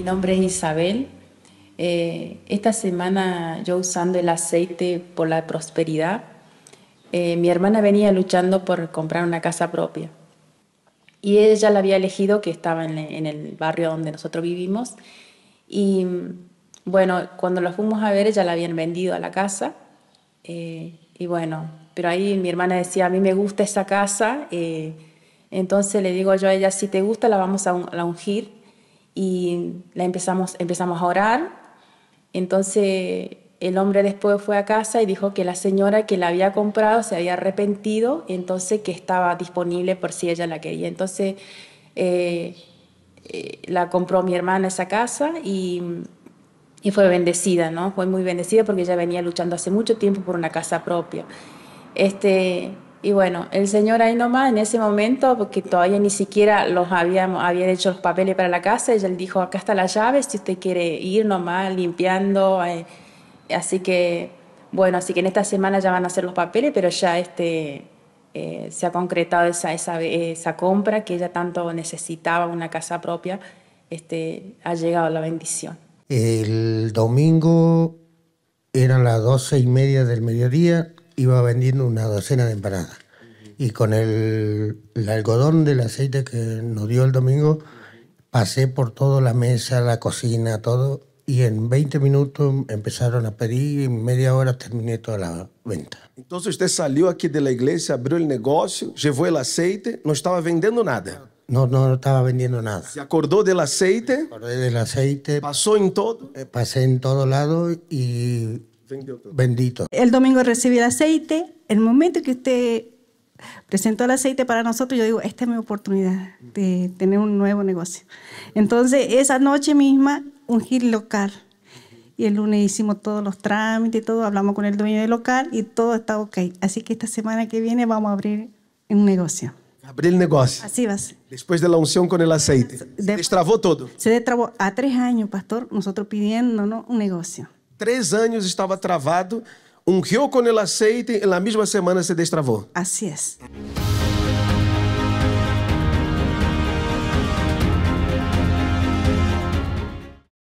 Mi nombre es Isabel. Eh, esta semana yo usando el aceite por la prosperidad, eh, mi hermana venía luchando por comprar una casa propia. Y ella la había elegido que estaba en, el barrio donde nosotros vivimos. Y bueno, cuando la fuimos a ver, ella la habían vendido a la casa. Eh, y bueno, pero ahí mi hermana decía, a mí me gusta esa casa. entonces le digo yo a ella, si te gusta la vamos a ungir y la empezamos, empezamos a orar. Entonces el hombre después fue a casa y dijo que la señora que la había comprado se había arrepentido, entonces que estaba disponible por si ella la quería. Entonces eh, eh, la compró mi hermana esa casa y, y, fue bendecida, ¿no? Fue muy bendecida porque ella venía luchando hace mucho tiempo por una casa propia. Este, y bueno, el señor ahí nomás en ese momento, porque todavía ni siquiera los habíamos, habían hecho los papeles para la casa, y él dijo, acá está la llave, si usted quiere ir nomás limpiando. Eh". así que, bueno, así que en esta semana ya van a hacer los papeles, pero ya este, eh, se ha concretado esa, esa, compra que ella tanto necesitaba, una casa propia, este, ha llegado la bendición. El domingo eran las doce y media del mediodía, iba vendiendo una docena de empanadas. Y con el, algodón del aceite que nos dio el domingo, pasé por toda la mesa, la cocina, todo, y en 20 minutos empezaron a pedir y en media hora terminé toda la venta. Entonces usted salió aquí de la iglesia, abrió el negocio, llevó el aceite, no estaba vendiendo nada. No, no, estaba vendiendo nada. ¿Se acordó del aceite? acordé del aceite. ¿Pasó en todo? Eh, pasé en todo lado y Bendito. El domingo recibí el aceite. El momento que usted presentó el aceite para nosotros, yo digo, esta es mi oportunidad de tener un nuevo negocio. Entonces, esa noche misma, ungí local. Y el lunes hicimos todos los trámites y todo, hablamos con el dueño del local y todo está ok. Así que esta semana que viene vamos a abrir un negocio. Abrir el negocio. Así va Después de la unción con el aceite. se destrabó todo. Se destrabó a tres años, pastor, nosotros pidiéndonos un negocio. Três anos estava travado. Um Ryokonel aceite e na mesma semana se destravou. Assim é.